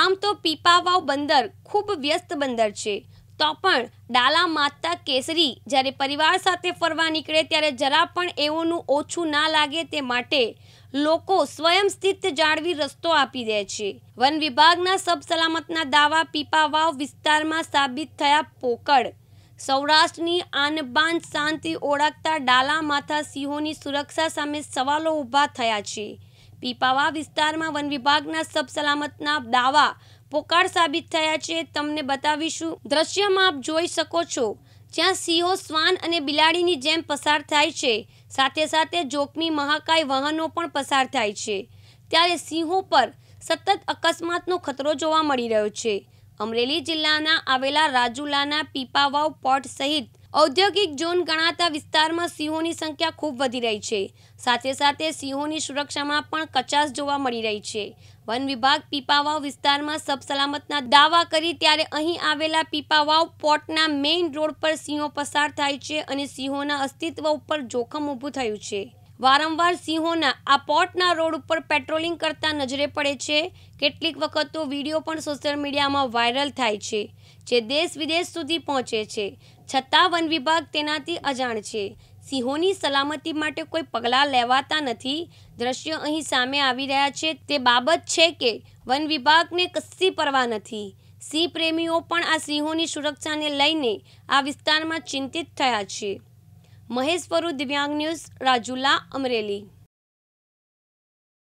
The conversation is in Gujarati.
આમ તો પીપાવાવ બંદર ખૂબ વ્યસ્ત બંદર છે તો પણ ડાલા માતા કેસરી જ્યારે પરિવાર સાથે ફરવા નીકળે ત્યારે જરા પણ એઓનું ઓછું ના લાગે તે માટે લોકો સ્વયં સ્થિત જાળવી રસ્તો આપી દે છે વન વિભાગના સબ સલામતના દાવા પીપાવાવ વિસ્તારમાં સાબિત થયા પોકળ સૌરાષ્ટ્રની આનબાન શાંતિ ઓળખતા ડાલા માથા સિંહોની સુરક્ષા સામે સવાલો ઊભા થયા છે પીપાવા વિસ્તારમાં વન વિભાગના સબસલામતના દાવા પોકાર સાબિત થયા છે તમને બતાવીશું દ્રશ્યમાં આપ જોઈ શકો છો જ્યાં સિંહો શ્વાન અને બિલાડીની જેમ પસાર થાય છે સાથે સાથે જોખમી મહાકાય વાહનો પણ પસાર થાય છે ત્યારે સિંહો પર સતત અકસ્માતનો ખતરો જોવા મળી રહ્યો છે અમરેલી જિલ્લાના આવેલા રાજુલાના પીપાવાવ પોટ સહિત ઔદ્યોગિક ઝોન ગણાતા વિસ્તારમાં સિંહોની સંખ્યા ખૂબ વધી રહી છે સાથે સાથે સિંહોની સુરક્ષામાં પણ કચાશ જોવા મળી રહી છે વન વિભાગ પીપાવાવ વિસ્તારમાં સબસલામતના દાવા કરી ત્યારે અહીં આવેલા પીપાવાવ પોર્ટના મેઇન રોડ પર સિંહો પસાર થાય છે અને સિંહોના અસ્તિત્વ ઉપર જોખમ ઊભું થયું છે વારંવાર સિંહોના આ પોર્ટના રોડ ઉપર પેટ્રોલિંગ કરતા નજરે પડે છે કેટલીક વખત તો વિડીયો પણ સોશિયલ મીડિયામાં વાયરલ થાય છે જે દેશ વિદેશ સુધી પહોંચે છે છતાં વન વિભાગ તેનાથી અજાણ છે સિંહોની સલામતી માટે કોઈ પગલાં લેવાતા નથી દ્રશ્યો અહીં સામે આવી રહ્યા છે તે બાબત છે કે વન વિભાગને કશી પરવા નથી સિંહ પ્રેમીઓ પણ આ સિંહોની સુરક્ષાને લઈને આ વિસ્તારમાં ચિંતિત થયા છે મહેશ વરુ દિવ્યાંગ ન્યૂઝ રાજુલા અમરેલી